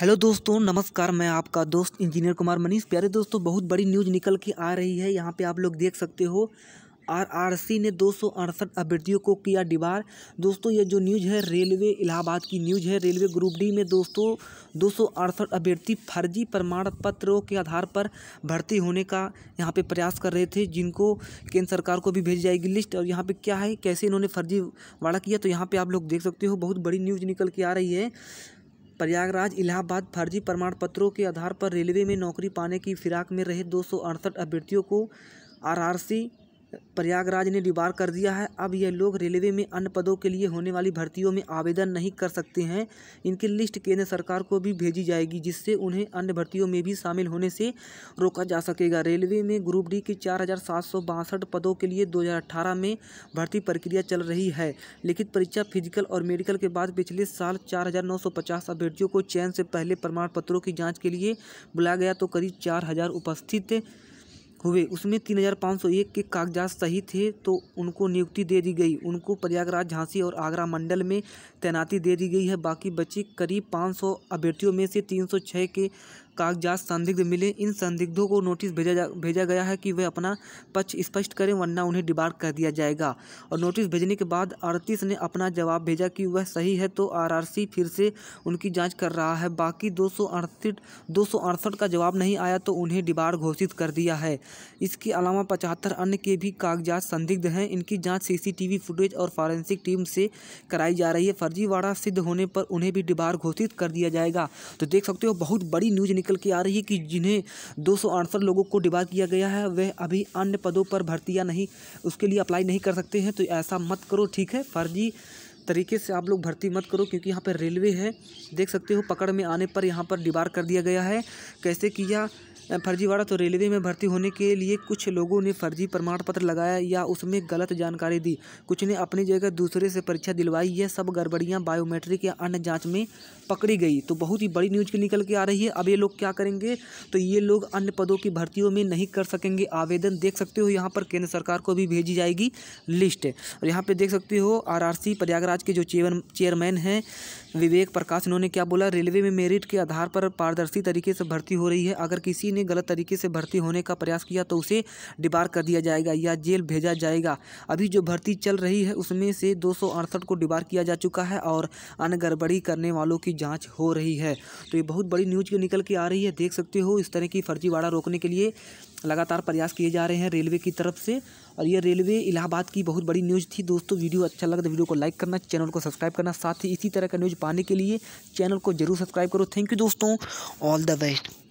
hello दोस्तों नमस्कार मैं आपका दोस्त इंजीनियर कुमार मनीष प्यारे दोस्तों बहुत बड़ी न्यूज़ निकल के आ रही है यहाँ पे आप लोग देख सकते हो आरआरसी ने दो अभ्यर्थियों को किया डिबार दोस्तों ये जो न्यूज़ है रेलवे इलाहाबाद की न्यूज़ है रेलवे ग्रुप डी में दोस्तों दो अभ्यर्थी फर्जी प्रमाण पत्रों के आधार पर भर्ती होने का यहाँ पे प्रयास कर रहे थे जिनको केंद्र सरकार को भी भेजी जाएगी लिस्ट और यहाँ पे क्या है कैसे इन्होंने फर्जीवाड़ा किया तो यहाँ पर आप लोग देख सकते हो बहुत बड़ी न्यूज़ निकल के आ रही है प्रयागराज इलाहाबाद फर्जी प्रमाण पत्रों के आधार पर रेलवे में नौकरी पाने की फिराक में रहे दो अभ्यर्थियों को आरआरसी प्रयागराज ने डिबार कर दिया है अब यह लोग रेलवे में अन्य पदों के लिए होने वाली भर्तियों में आवेदन नहीं कर सकते हैं इनकी लिस्ट केंद्र सरकार को भी भेजी जाएगी जिससे उन्हें अन्य भर्तियों में भी शामिल होने से रोका जा सकेगा रेलवे में ग्रुप डी के चार पदों के लिए दो में भर्ती प्रक्रिया चल रही है लिखित परीक्षा फिजिकल और मेडिकल के बाद पिछले साल चार अभ्यर्थियों को चयन से पहले प्रमाण पत्रों की जाँच के लिए बुलाया गया तो करीब चार उपस्थित हुए उसमें तीन हज़ार पाँच सौ एक के कागजात सही थे तो उनको नियुक्ति दे दी गई उनको प्रयागराज झांसी और आगरा मंडल में तैनाती दे दी गई है बाकी बची करीब पाँच सौ अभ्यर्थियों में से तीन सौ छः के कागजात संदिग्ध मिले इन संदिग्धों को नोटिस भेजा जा भेजा गया है कि वे अपना पक्ष स्पष्ट करें वरना उन्हें डिबार कर दिया जाएगा और नोटिस भेजने के बाद अड़तीस ने अपना जवाब भेजा कि वह सही है तो आरआरसी फिर से उनकी जाँच कर रहा है बाकी दो सौ का जवाब नहीं आया तो उन्हें डिबार घोषित कर दिया है इसके अलावा पचहत्तर अन्य के भी कागजात संदिग्ध हैं इनकी जाँच सीसीटीवी फुटेज और फॉरेंसिक टीम से कराई जा रही है फर्जीवाड़ा सिद्ध होने पर उन्हें भी डिबार घोषित कर दिया जाएगा तो देख सकते हो बहुत बड़ी न्यूज़ निकल निकल के आ रही है कि जिन्हें दो लोगों को डिबार किया गया है वह अभी अन्य पदों पर भर्तियाँ नहीं उसके लिए अप्लाई नहीं कर सकते हैं तो ऐसा मत करो ठीक है फर्जी तरीके से आप लोग भर्ती मत करो क्योंकि यहाँ पर रेलवे है देख सकते हो पकड़ में आने पर यहाँ पर डिबार कर दिया गया है कैसे किया फर्जीवाड़ा तो रेलवे में भर्ती होने के लिए कुछ लोगों ने फर्जी प्रमाण पत्र लगाया या उसमें गलत जानकारी दी कुछ ने अपनी जगह दूसरे से परीक्षा दिलवाई यह सब गड़बड़ियाँ बायोमेट्रिक या अन्य जाँच में पकड़ी गई तो बहुत ही बड़ी न्यूज की निकल के आ रही है अब ये लोग क्या करेंगे तो ये लोग अन्य पदों की भर्तियों में नहीं कर सकेंगे आवेदन देख सकते हो यहाँ पर केंद्र सरकार को भी भेजी जाएगी लिस्ट और यहाँ पर देख सकते हो आरआरसी प्रयागराज के जो चेयर चेयरमैन हैं विवेक प्रकाश इन्होंने क्या बोला रेलवे में मेरिट के आधार पर पारदर्शी तरीके से भर्ती हो रही है अगर किसी ने गलत तरीके से भर्ती होने का प्रयास किया तो उसे डिबार कर दिया जाएगा या जेल भेजा जाएगा अभी जो भर्ती चल रही है उसमें से दो को डिबार किया जा चुका है और अन्य गड़बड़ी करने वालों की जाँच हो रही है तो ये बहुत बड़ी न्यूज निकल के आ रही है देख सकते हो इस तरह की फर्जीवाड़ा रोकने के लिए लगातार प्रयास किए जा रहे हैं रेलवे की तरफ से और यह रेलवे इलाहाबाद की बहुत बड़ी न्यूज़ थी दोस्तों वीडियो अच्छा लगा तो वीडियो को लाइक करना चैनल को सब्सक्राइब करना साथ ही इसी तरह का न्यूज़ पाने के लिए चैनल को जरूर सब्सक्राइब करो थैंक यू दोस्तों ऑल द बेस्ट